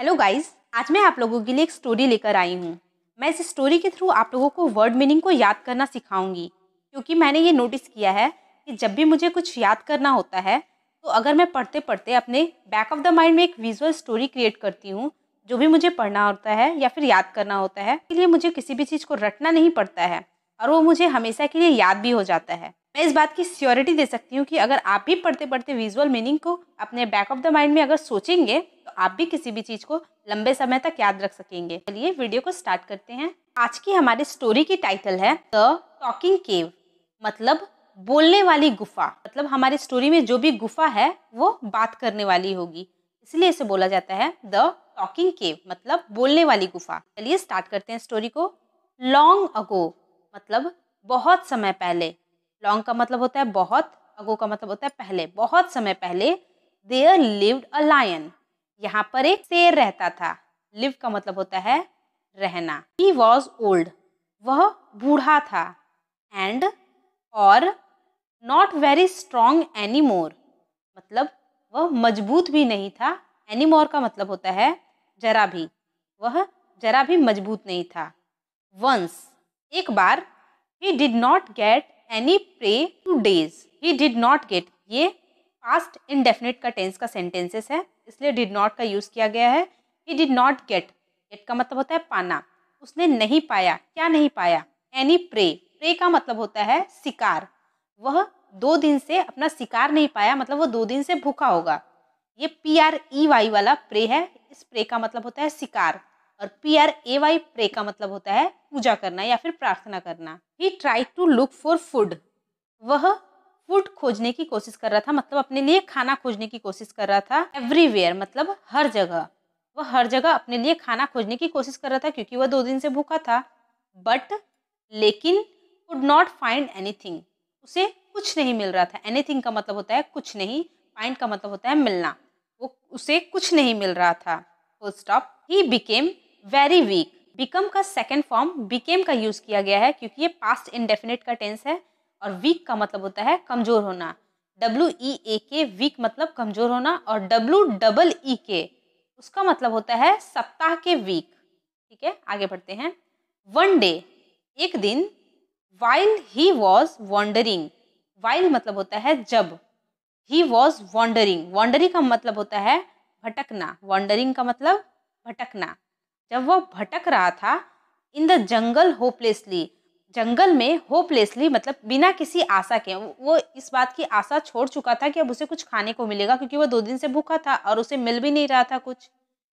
hello guys आज मैं आप लोगों के लिए एक स्टोरी लेकर आई हूँ मैं इस स्टोरी के थ्रू आप लोगों को वर्ड मीनिंग को याद करना सिखाऊंगी क्योंकि मैंने ये नोटिस किया है कि जब भी मुझे कुछ याद करना होता है तो अगर मैं पढ़ते पढ़ते अपने बैक ऑफ द माइंड में एक विजुअल स्टोरी क्रिएट करती हूँ जो भी मुझे पढ़ना होता है या फिर याद करना होता है इसलिए मुझे किसी भी चीज़ को रटना नहीं पड़ता है और वो मुझे हमेशा के लिए याद भी हो जाता है मैं इस बात की स्योरिटी दे सकती हूँ कि अगर आप भी पढ़ते पढ़ते विजुअल मीनिंग को अपने बैक ऑफ द माइंड में अगर सोचेंगे तो आप भी किसी भी चीज़ को लंबे समय तक याद रख सकेंगे चलिए वीडियो को स्टार्ट करते हैं आज की हमारी स्टोरी की टाइटल है द टॉकिंग केव मतलब बोलने वाली गुफा मतलब हमारी स्टोरी में जो भी गुफा है वो बात करने वाली होगी इसलिए इसे बोला जाता है द टॉकिंग केव मतलब बोलने वाली गुफा चलिए स्टार्ट करते हैं स्टोरी को लॉन्ग अगो मतलब बहुत समय पहले लॉन्ग का मतलब होता है बहुत अगो का मतलब होता है पहले बहुत समय पहले देयर लिव्ड अ लायन यहाँ पर एक शेर रहता था लिव का मतलब होता है रहना ही वॉज ओल्ड वह बूढ़ा था एंड और नॉट वेरी एनी मोर मतलब वह मजबूत भी नहीं था एनी मोर का मतलब होता है जरा भी वह जरा भी मजबूत नहीं था वंस एक बार he did not get any prey two days he did not get ये पास्ट इनडेफिनेट का टेंस का सेंटेंसेस है इसलिए डिड नॉट का यूज़ किया गया है he did not get get का मतलब होता है पाना उसने नहीं पाया क्या नहीं पाया एनी प्रे प्रे का मतलब होता है शिकार वह दो दिन से अपना शिकार नहीं पाया मतलब वो दो दिन से भूखा होगा ये पी आर ई वाई वाला प्रे है इस प्रे का मतलब होता है शिकार और P R A Y pray का मतलब होता है पूजा करना या फिर प्रार्थना करना he try to look for food वह फूड खोजने की कोशिश कर रहा था मतलब अपने लिए खाना खोजने की कोशिश कर रहा था एवरीवेयर मतलब हर जगह वह हर जगह अपने लिए खाना खोजने की कोशिश कर रहा था क्योंकि वह दो दिन से भूखा था बट लेकिन कुड नॉट फाइंड एनीथिंग उसे कुछ नहीं मिल रहा था एनीथिंग का मतलब होता है कुछ नहीं फाइंड का मतलब होता है मिलना वो उसे कुछ नहीं मिल रहा था full stop he became very weak become का सेकेंड फॉर्म बिकेम का यूज़ किया गया है क्योंकि ये पास्ट इनडेफिनेट का टेंस है और वीक का मतलब होता है कमज़ोर होना डब्ल्यू ई ए के वीक मतलब कमज़ोर होना और डब्ल्यू डबल ई के उसका मतलब होता है सप्ताह के वीक ठीक है आगे बढ़ते हैं वन डे एक दिन while he was wondering while मतलब होता है जब ही वॉज वॉन्डरिंग वॉन्डरिंग का मतलब होता है भटकना वॉन्डरिंग का मतलब भटकना जब वह भटक रहा था इन द जंगल होपलेसली जंगल में होपलेसली मतलब बिना किसी आशा के वो इस बात की आशा छोड़ चुका था कि अब उसे कुछ खाने को मिलेगा क्योंकि वो दो दिन से भूखा था और उसे मिल भी नहीं रहा था कुछ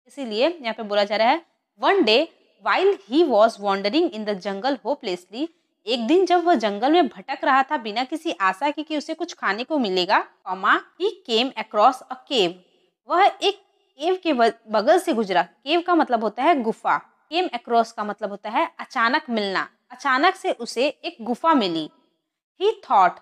इसीलिए यहाँ पे बोला जा रहा है one day while he was wondering in the jungle hopelessly एक दिन जब वह जंगल में भटक रहा था बिना किसी आशा के कि उसे कुछ खाने को मिलेगा comma he came across a केव वह एक केव के बगल से गुजरा केव का मतलब होता है गुफा केम अक्रॉस का मतलब होता है अचानक मिलना अचानक से उसे एक गुफा मिली ही थॉट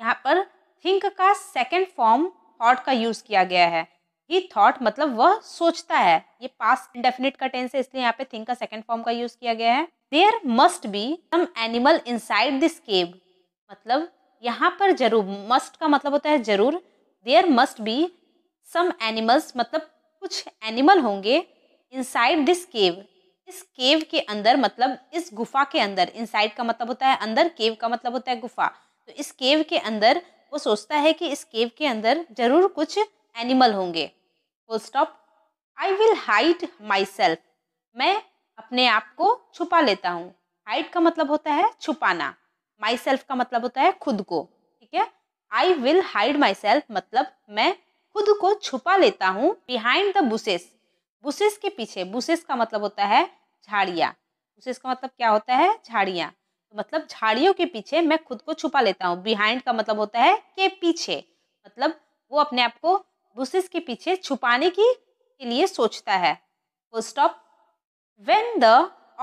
यहाँ पर थिंक का सेकेंड फॉर्म थॉट का यूज़ किया गया है ही थॉट मतलब वह सोचता है ये पास इंडेफिनिट का टेंस है इसलिए यहाँ पे थिंक का सेकेंड फॉर्म का यूज़ किया गया है there must be some animal inside this cave मतलब यहाँ पर जरूर मस्ट का मतलब होता है जरूर there must be some animals मतलब कुछ एनिमल होंगे इन साइड दिस केव इस केव के अंदर मतलब इस गुफा के अंदर इनसाइड का मतलब होता है अंदर केव का मतलब होता है गुफा तो इस केव के अंदर वो सोचता है कि इस केव के अंदर जरूर कुछ एनिमल होंगे full stop I will hide myself मैं अपने आप को छुपा लेता हूँ हाइड का मतलब होता है छुपाना माई सेल्फ का मतलब होता है खुद को ठीक है I will hide myself मतलब मैं खुद को छुपा लेता हूँ बिहाइंड द बुसेस बुशेस के पीछे बुशेस का मतलब होता है झाड़िया बुशेस का मतलब क्या होता है झाड़िया तो मतलब झाड़ियों के पीछे मैं खुद को छुपा लेता हूँ बिहाइंड का मतलब होता है के पीछे मतलब वो अपने आप को बुशेस के पीछे छुपाने की के लिए सोचता है full stop when the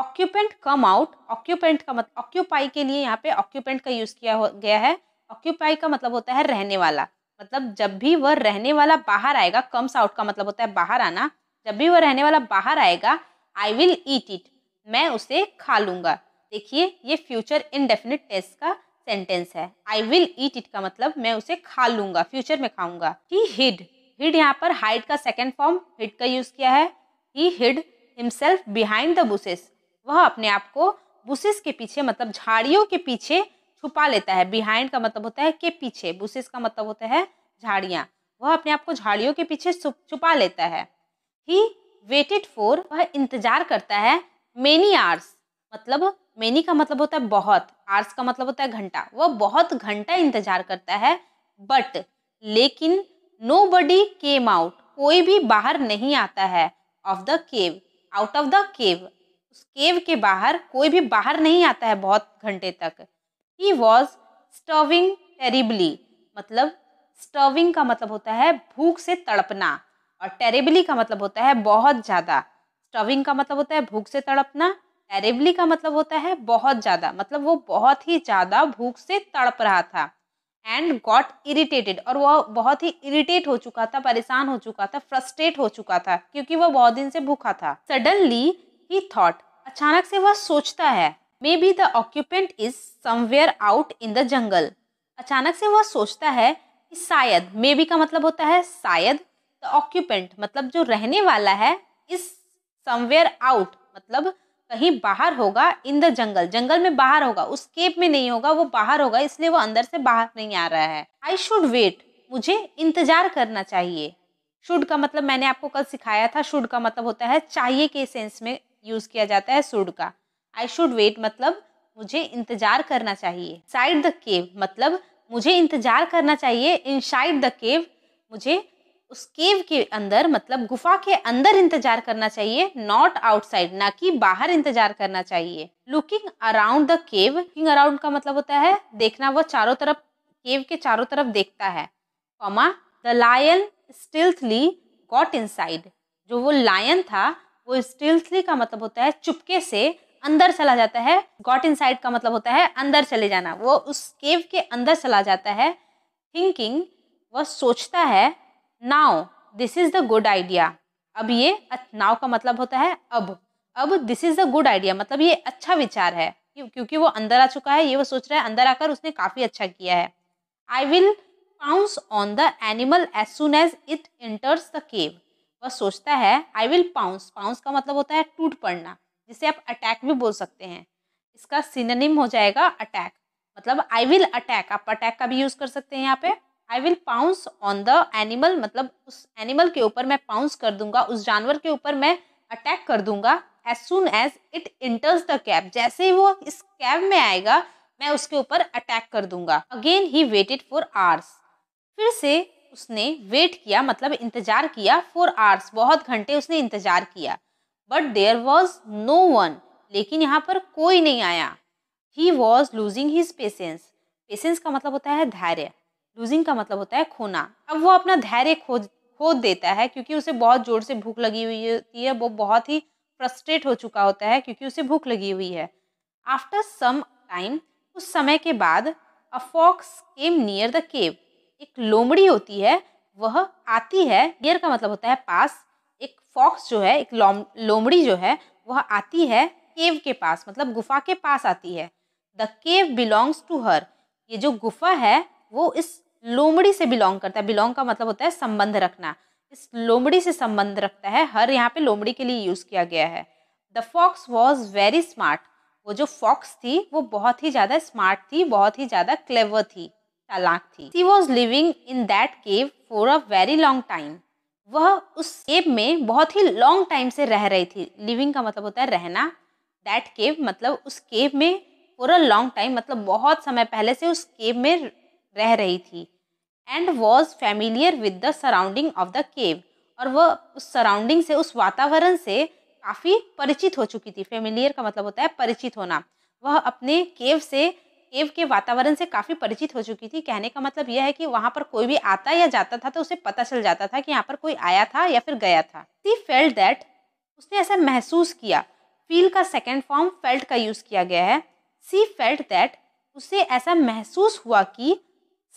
occupant come out occupant का मतलब ऑक्यूपाई के लिए यहाँ पे ऑक्यूपेंट का यूज़ किया हो गया है ऑक्यूपाई का मतलब होता है रहने वाला मतलब जब भी वह रहने वाला बाहर आएगा कम्स आउट का मतलब होता है बाहर आना जब भी वो रहने वाला बाहर आएगा आई विल ईट इट मैं उसे खा लूँगा देखिए ये फ्यूचर इनडेफिनिट टेस्ट का सेंटेंस है आई विल ईट इट का मतलब मैं उसे खा लूँगा फ्यूचर में खाऊंगा ही हिड हिड यहाँ पर हाइड का सेकेंड फॉर्म हिड का यूज़ किया है he hid himself behind the bushes वह अपने आप को बुसेस के पीछे मतलब झाड़ियों के पीछे छुपा लेता है बिहाइंड का मतलब होता है के पीछे बुसेस का मतलब होता है झाड़ियाँ वह अपने आप को झाड़ियों के पीछे छुपा लेता है ही वेटेड फॉर वह इंतजार करता है मेनी आर्स मतलब मेनी का मतलब होता है बहुत आर्स का मतलब होता है घंटा वह बहुत घंटा इंतजार करता है बट लेकिन नो बडी केम आउट कोई भी बाहर नहीं आता है of the cave out of the cave उस केव के बाहर कोई भी बाहर नहीं आता है बहुत घंटे तक ही वॉज स्टविंग टेरिबली मतलब स्टविंग का मतलब होता है भूख से तड़पना और टेरेबली का मतलब होता है बहुत ज़्यादा स्टविंग का मतलब होता है भूख से तड़पना टेरेबली का मतलब होता है बहुत ज़्यादा मतलब वो बहुत ही ज़्यादा भूख से तड़प रहा था एंड गॉट इरिटेटेड और वह बहुत ही इरिटेट हो चुका था परेशान हो चुका था फ्रस्ट्रेट हो चुका था क्योंकि वह बहुत दिन से भूखा था सडनली ही थॉट अचानक से वह सोचता है maybe the occupant is somewhere out in the jungle अचानक से वह सोचता है कि शायद मे बी का मतलब होता है शायद द ऑक्यूपेंट मतलब जो रहने वाला है इस समवेयर आउट मतलब कहीं बाहर होगा इन द जंगल जंगल में बाहर होगा उस केप में नहीं होगा वो बाहर होगा इसलिए वो अंदर से बाहर नहीं आ रहा है आई शुड वेट मुझे इंतजार करना चाहिए शुड का मतलब मैंने आपको कल सिखाया था शुड का मतलब होता है चाहिए के सेंस में यूज़ किया जाता है शुड का आई शुड वेट मतलब मुझे इंतजार करना चाहिए साइड द केव मतलब मुझे इंतजार करना चाहिए इन साइड द केव मुझे उस केव के अंदर मतलब गुफा के अंदर इंतजार करना चाहिए नॉट आउटसाइड ना कि बाहर इंतजार करना चाहिए looking around the cave looking around का मतलब होता है देखना वह चारों तरफ केव के चारों तरफ देखता है comma the lion stealthily got side जो वो लायन था वो स्टिल्थली का मतलब होता है चुपके से अंदर चला जाता है गॉट साइड का मतलब होता है अंदर चले जाना वो उस केव के अंदर चला जाता है थिंकिंग वह सोचता है now this is the good idea अब ये नाव का मतलब होता है अब अब this is the good idea मतलब ये अच्छा विचार है क्योंकि वो अंदर आ चुका है ये वो सोच रहा है अंदर आकर उसने काफ़ी अच्छा किया है I will pounce on the animal as soon as it enters the cave वह सोचता है आई विल पाउंस पाउंस का मतलब होता है टूट पड़ना जिसे आप अटैक भी बोल सकते हैं इसका सिनोनिम हो जाएगा अटैक मतलब आई विल अटैक आप अटैक का भी यूज़ कर सकते हैं यहाँ पे I will pounce on the animal मतलब उस एनिमल के ऊपर मैं पाउंस कर दूंगा उस जानवर के ऊपर मैं अटैक कर दूंगा as soon as it enters the cave जैसे ही वो इस कैब में आएगा मैं उसके ऊपर अटैक कर दूंगा again he waited for hours फिर से उसने वेट किया मतलब इंतजार किया फॉर आवर्स बहुत घंटे उसने इंतजार किया but there was no one लेकिन यहाँ पर कोई नहीं आया he was losing his patience patience का मतलब होता है धैर्य लूजिंग का मतलब होता है खोना अब वो अपना धैर्य खो खो देता है क्योंकि उसे बहुत जोर से भूख लगी हुई होती है वो बहुत ही फ्रस्ट्रेट हो चुका होता है क्योंकि उसे भूख लगी हुई है आफ्टर सम टाइम उस समय के बाद a fox came near the cave एक लोमड़ी होती है वह आती है नियर का मतलब होता है पास एक फॉक्स जो है एक लोम लोमड़ी जो है वह आती है केव के पास मतलब गुफा के पास आती है the cave belongs to her ये जो गुफा है वो इस लोमड़ी से बिलोंग करता है बिलोंग का मतलब होता है संबंध रखना इस लोमड़ी से संबंध रखता है हर यहाँ पे लोमड़ी के लिए यूज़ किया गया है the fox was very smart वो जो फॉक्स थी वो बहुत ही ज़्यादा स्मार्ट थी बहुत ही ज़्यादा क्लेवर थी चालाक थी she was living in that cave for a very long time वह उस केव में बहुत ही लॉन्ग टाइम से रह रही थी लिविंग का मतलब होता है रहना दैट केव मतलब उस केव में फॉर अ लॉन्ग टाइम मतलब बहुत समय पहले से उस केव में रह रही थी and was familiar with the surrounding of the cave और वह उस सराउंडिंग से उस वातावरण से काफ़ी परिचित हो चुकी थी फेमिलियर का मतलब होता है परिचित होना वह अपने केव से केव के वातावरण से काफ़ी परिचित हो चुकी थी कहने का मतलब यह है कि वहाँ पर कोई भी आता या जाता था तो उसे पता चल जाता था कि यहाँ पर कोई आया था या फिर गया था सी फेल्ट दैट उसने ऐसा महसूस किया फील का सेकेंड फॉर्म फेल्ट का यूज़ किया गया है सी फेल्ट दैट उसे ऐसा महसूस हुआ कि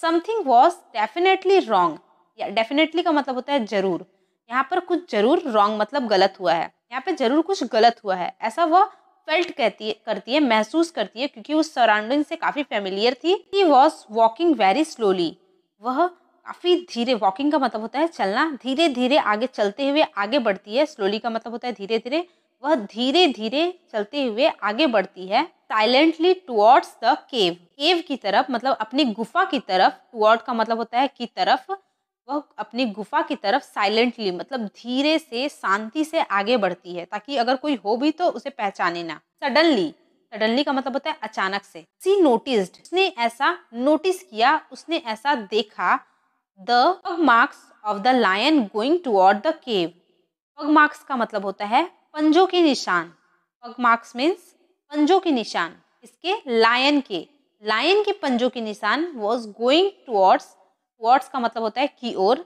समथिंग वॉज डेफिनेटली रॉन्ग या डेफिनेटली का मतलब होता है जरूर यहाँ पर कुछ जरूर रॉन्ग मतलब गलत हुआ है यहाँ पे जरूर कुछ गलत हुआ है ऐसा वह फेल्ट कहती है करती है महसूस करती है क्योंकि उस सराउंडिंग से काफ़ी फेमिलियर थी he was walking very slowly वह काफ़ी धीरे वॉकिंग का मतलब होता है चलना धीरे धीरे आगे चलते हुए आगे बढ़ती है स्लोली का मतलब होता है धीरे धीरे वह धीरे धीरे चलते हुए आगे बढ़ती है silently towards the cave cave की तरफ मतलब अपनी गुफा की तरफ टुवर्ड का मतलब होता है की तरफ वह अपनी गुफा की तरफ साइलेंटली मतलब धीरे से शांति से आगे बढ़ती है ताकि अगर कोई हो भी तो उसे पहचाने ना सडनली सडनली का मतलब होता है अचानक से सी नोटिस्ड उसने ऐसा नोटिस किया उसने ऐसा देखा the pug marks of the lion going toward the cave pug marks का मतलब होता है पंजों के निशान पग मार्क्स मीन्स पंजों के निशान इसके लायन के लायन के पंजों के निशान वॉज गोइंग टूवर्ड्स टूवर्ड्स का मतलब होता है की ओर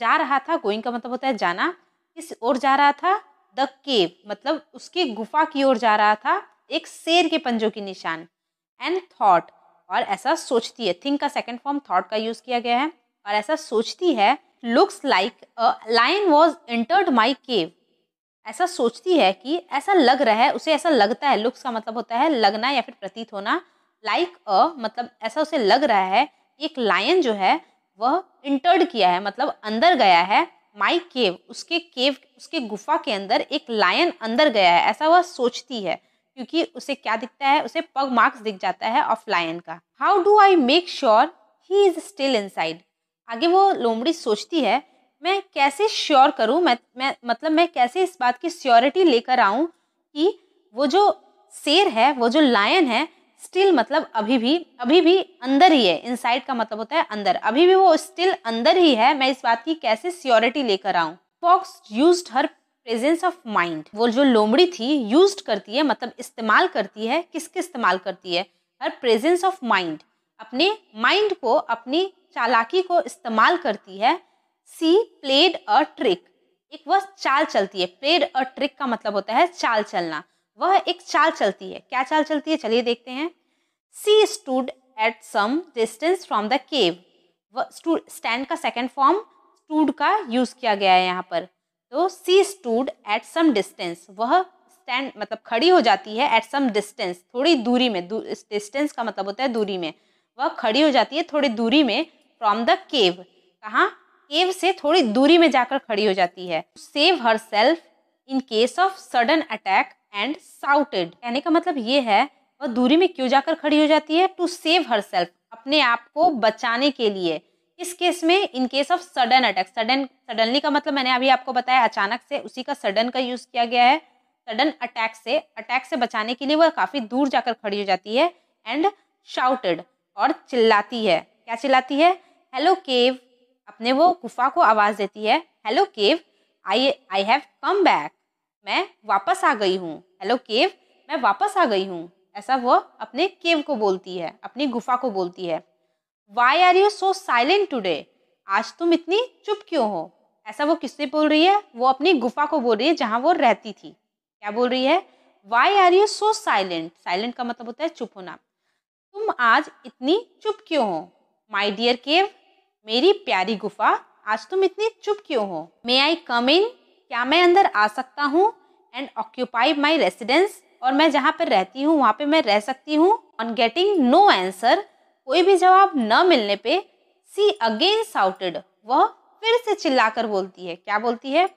जा रहा था गोइंग का मतलब होता है जाना किस ओर जा रहा था द केव मतलब उसकी गुफा की ओर जा रहा था एक शेर के पंजों के निशान एंड थॉट और ऐसा सोचती है थिंक का सेकंड फॉर्म थॉट का यूज़ किया गया है और ऐसा सोचती है looks like lion was entered my cave ऐसा सोचती है कि ऐसा लग रहा है उसे ऐसा लगता है लुक्स का मतलब होता है लगना या फिर प्रतीत होना लाइक अ मतलब ऐसा उसे लग रहा है एक लायन जो है वह इंटर्ड किया है मतलब अंदर गया है माई केव उसके केव उसके गुफा के अंदर एक लायन अंदर गया है ऐसा वह सोचती है क्योंकि उसे क्या दिखता है उसे पग मार्क्स दिख जाता है ऑफ लायन का how do I make sure he is still inside आगे वो लोमड़ी सोचती है मैं कैसे श्योर करूँ मैं, मैं मतलब मैं कैसे इस बात की श्योरिटी लेकर आऊँ कि वो जो शेर है वो जो लायन है स्टिल मतलब अभी भी अभी भी अंदर ही है इनसाइड का मतलब होता है अंदर अभी भी वो स्टिल अंदर ही है मैं इस बात की कैसे सियोरिटी लेकर आऊँ fox use her presence of mind वो जो लोमड़ी थी यूज करती है मतलब इस्तेमाल करती है किसके इस्तेमाल करती है हर प्रेजेंस ऑफ माइंड अपने माइंड को अपनी चालाकी को इस्तेमाल करती है सी प्लेड अ ट्रिक एक वह चाल चलती है प्लेड अ ट्रिक का मतलब होता है चाल चलना वह एक चाल चलती है क्या चाल चलती है चलिए देखते हैं she stood at some distance from the cave stand का सेकेंड फॉर्म स्टूड का यूज़ किया गया है यहाँ पर तो she stood at some distance वह स्टैंड मतलब खड़ी हो जाती है एट सम डिस्टेंस थोड़ी दूरी में डिस्टेंस का मतलब होता है दूरी में वह खड़ी हो जाती है थोड़ी दूरी में फ्रॉम द केव कहाँ सेव से थोड़ी दूरी में जाकर खड़ी हो जाती है save herself in case of sudden attack and shouted कहने का मतलब ये है वह दूरी में क्यों जाकर खड़ी हो जाती है टू सेव हर सेल्फ अपने आप को बचाने के लिए इस केस में in case of sudden attack sudden suddenly का मतलब मैंने अभी आपको बताया अचानक से उसी का सडन का यूज़ किया गया है सडन अटैक से अटैक से बचाने के लिए वह काफ़ी दूर जाकर खड़ी हो जाती है एंड शाउटेड और चिल्लाती है क्या चिल्लाती है हेलो केव अपने वो गुफा को आवाज़ देती है hello cave I I have come back मैं वापस आ गई हूँ हेलो केव मैं वापस आ गई हूँ ऐसा वो अपने केव को बोलती है अपनी गुफा को बोलती है why are you so silent today आज तुम इतनी चुप क्यों हो ऐसा वो किससे बोल रही है वो अपनी गुफा को बोल रही है जहाँ वो रहती थी क्या बोल रही है why are you so silent silent का मतलब होता है चुप होना तुम आज इतनी चुप क्यों हो माई डियर केव मेरी प्यारी गुफा आज तुम इतनी चुप क्यों हो मे आई कम इन क्या मैं अंदर आ सकता हूँ एंड ऑक्यूपाई माई रेसिडेंस और मैं जहाँ पर रहती हूँ वहाँ पे मैं रह सकती हूँ ऑन गेटिंग नो आंसर कोई भी जवाब न मिलने पे सी अगेन साउटेड वह फिर से चिल्लाकर बोलती है क्या बोलती है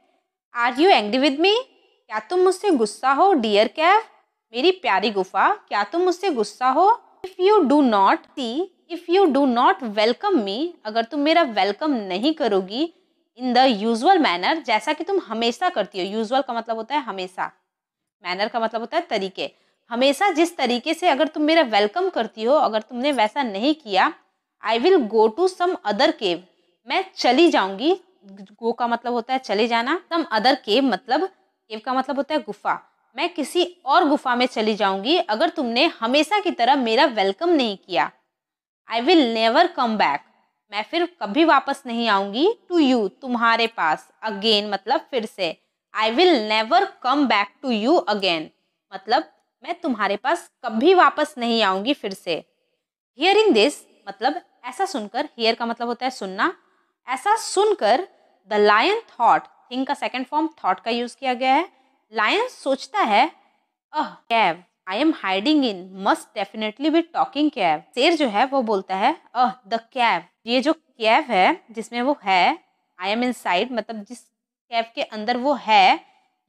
are you angry with me क्या तुम मुझसे गुस्सा हो डियर कैफ मेरी प्यारी गुफा क्या तुम मुझसे गुस्सा हो if you do not see if you do not welcome me अगर तुम मेरा वेलकम नहीं करोगी इन द यूजल मैनर जैसा कि तुम हमेशा करती हो यूजल का मतलब होता है हमेशा मैनर का मतलब होता है तरीके हमेशा जिस तरीके से अगर तुम मेरा वेलकम करती हो अगर तुमने वैसा नहीं किया I will go to some other cave मैं चली जाऊंगी गो का मतलब होता है चले जाना सम अदर केव मतलब केव का मतलब होता है गुफा मैं किसी और गुफा में चली जाऊंगी अगर तुमने हमेशा की तरह मेरा वेलकम नहीं किया I will never come back मैं फिर कभी वापस नहीं आऊँगी टू यू तुम्हारे पास अगेन मतलब फिर से I will never come back to you again मतलब मैं तुम्हारे पास कभी वापस नहीं आऊँगी फिर से हियरिंग दिस मतलब ऐसा सुनकर हियर का मतलब होता है सुनना ऐसा सुनकर द लायन थॉट थिंग का सेकेंड फॉर्म थॉट का यूज़ किया गया है लायन सोचता है uh cave I am hiding in must definitely be talking cave शेर जो है वो बोलता है अह द कैब ये जो कैब है जिसमें वो है आई एम इन साइड मतलब जिस कैब के अंदर वो है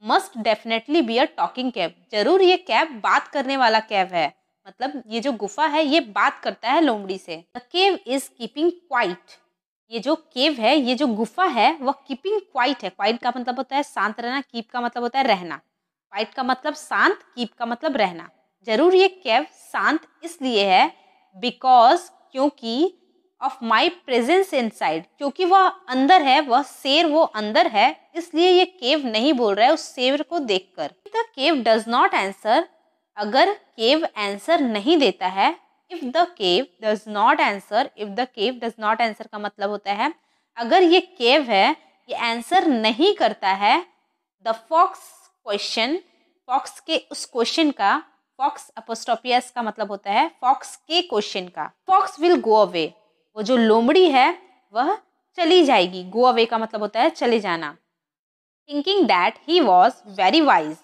must definitely be a talking cave जरूर ये कैब बात करने वाला कैब है मतलब ये जो गुफा है ये बात करता है लोमड़ी से the cave is keeping quiet ये जो केव है ये जो गुफा है वह कीपिंग क्वाइट है क्वाइट का मतलब होता है शांत रहना कीप का मतलब होता है रहना क्वाइट का मतलब शांत कीप का मतलब रहना जरूर ये केव शांत इसलिए है बिकॉज क्योंकि of my presence inside क्योंकि वह अंदर है वह शेर वो अंदर है इसलिए ये केव नहीं बोल रहा है उस शेर को देख कर the cave does not answer अगर केव एंसर नहीं देता है if the cave does not answer if the cave does not answer का मतलब होता है अगर ये केव है ये आंसर नहीं करता है द फॉक्स क्वेश्चन फॉक्स के उस क्वेश्चन का फॉक्स अपोस्टोपियस का मतलब होता है फॉक्स के क्वेश्चन का फॉक्स विल गो अवे वो जो लोमड़ी है वह चली जाएगी गो अवे का मतलब होता है चले जाना thinking that he was very wise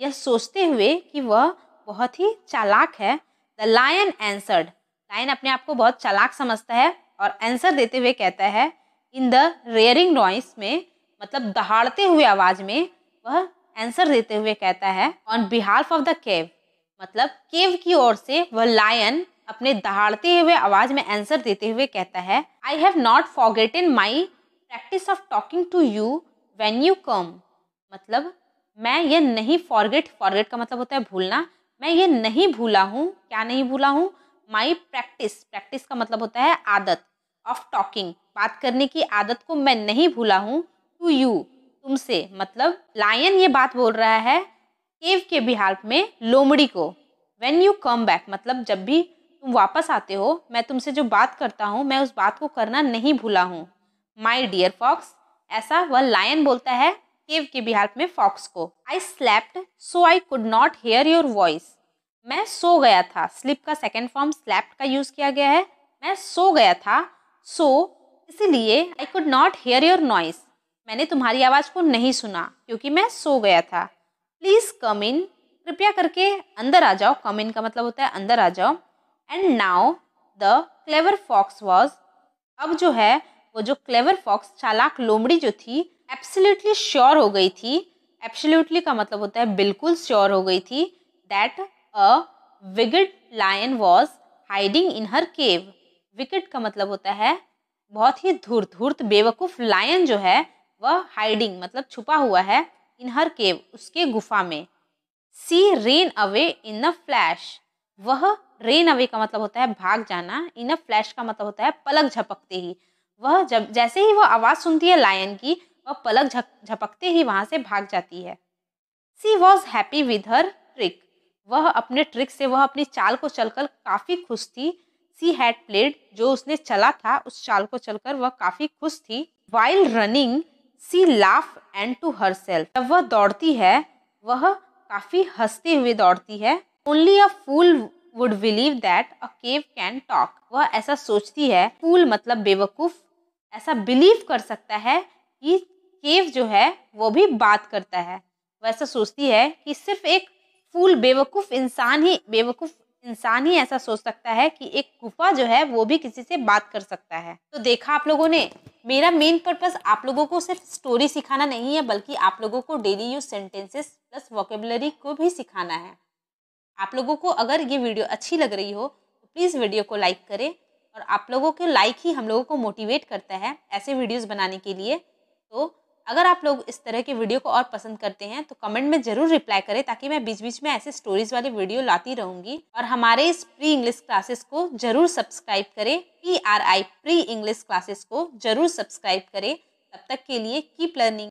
यह सोचते हुए कि वह बहुत ही चालाक है द लायन एंसर्ड लायन अपने आप को बहुत चालाक समझता है और आंसर देते हुए कहता है इन द रेयरिंग नॉइस में मतलब दहाड़ते हुए आवाज़ में वह आंसर देते हुए कहता है on behalf of the cave मतलब केव की ओर से वह लायन अपने दहाड़ते हुए आवाज में आंसर देते हुए कहता है I have not forget in my practice of talking to you when you come मतलब मैं ये नहीं फॉरगेट फॉरगेट का मतलब होता है भूलना मैं ये नहीं भूला हूँ क्या नहीं भूला हूँ माई प्रैक्टिस प्रैक्टिस का मतलब होता है आदत ऑफ टॉकिंग बात करने की आदत को मैं नहीं भूला हूँ टू यू तुमसे मतलब लायन ये बात बोल रहा है केव के बिहार में लोमड़ी को वेन यू कम बैक मतलब जब भी तुम वापस आते हो मैं तुमसे जो बात करता हूँ मैं उस बात को करना नहीं भूला हूँ माई डियर फॉक्स ऐसा वह लायन बोलता है केव के बिहार में फॉक्स को I slept so I could not hear your voice मैं सो गया था स्लिप का सेकेंड फॉर्म स्लैप्ड का यूज़ किया गया है मैं सो गया था सो so, इसीलिए I could not hear your noise मैंने तुम्हारी आवाज़ को नहीं सुना क्योंकि मैं सो गया था प्लीज़ कम इन कृपया करके अंदर आ जाओ कम इन का मतलब होता है अंदर आ जाओ and now the clever fox was अब जो है वो जो क्लेवर फॉक्स चालाक लोमड़ी जो थी एब्सोल्युटली श्योर हो गई थी एब्सोल्युटली का मतलब होता है बिल्कुल श्योर हो गई थी that a wicked lion was hiding in her cave wicked का मतलब होता है बहुत ही धूर्त धूर्त बेवकूफ़ लायन जो है वह हाइडिंग मतलब छुपा हुआ है इन हर केव उसके गुफा में she ran away in a flash वह रेन अवे का मतलब होता है भाग जाना इन अ फ्लैश का मतलब होता है पलक झपकते ही वह जब जैसे ही वह आवाज़ सुनती है लायन की वह पलक झपकते ही वहाँ से भाग जाती है she was happy with her trick वह अपने ट्रिक से वह अपनी चाल को चलकर काफ़ी खुश थी सी हैड प्लेड जो उसने चला था उस चाल को चलकर वह काफ़ी खुश थी while running she laugh and to herself जब वह दौड़ती है वह काफ़ी हंसते हुए दौड़ती है only a fool would believe that a cave can talk वह ऐसा सोचती है फूल मतलब बेवकूफ़ ऐसा बिलीव कर सकता है कि केव जो है वो भी बात करता है वह ऐसा सोचती है कि सिर्फ एक फूल बेवकूफ़ इंसान ही बेवकूफ़ इंसान ही ऐसा सोच सकता है कि एक गुफा जो है वो भी किसी से बात कर सकता है तो देखा आप लोगों ने मेरा मेन पर्पस आप लोगों को सिर्फ स्टोरी सिखाना नहीं है बल्कि आप लोगों को daily use sentences plus vocabulary को भी सिखाना है आप लोगों को अगर ये वीडियो अच्छी लग रही हो तो प्लीज़ वीडियो को लाइक करें और आप लोगों के लाइक ही हम लोगों को मोटिवेट करता है ऐसे वीडियोज़ बनाने के लिए तो अगर आप लोग इस तरह के वीडियो को और पसंद करते हैं तो कमेंट में ज़रूर रिप्लाई करें ताकि मैं बीच बीच में ऐसे स्टोरीज वाली वीडियो लाती रहूंगी और हमारे इस प्री इंग्लिश क्लासेस को ज़रूर सब्सक्राइब करें P R I pre English classes को ज़रूर सब्सक्राइब करें तब तक के लिए कीप लर्निंग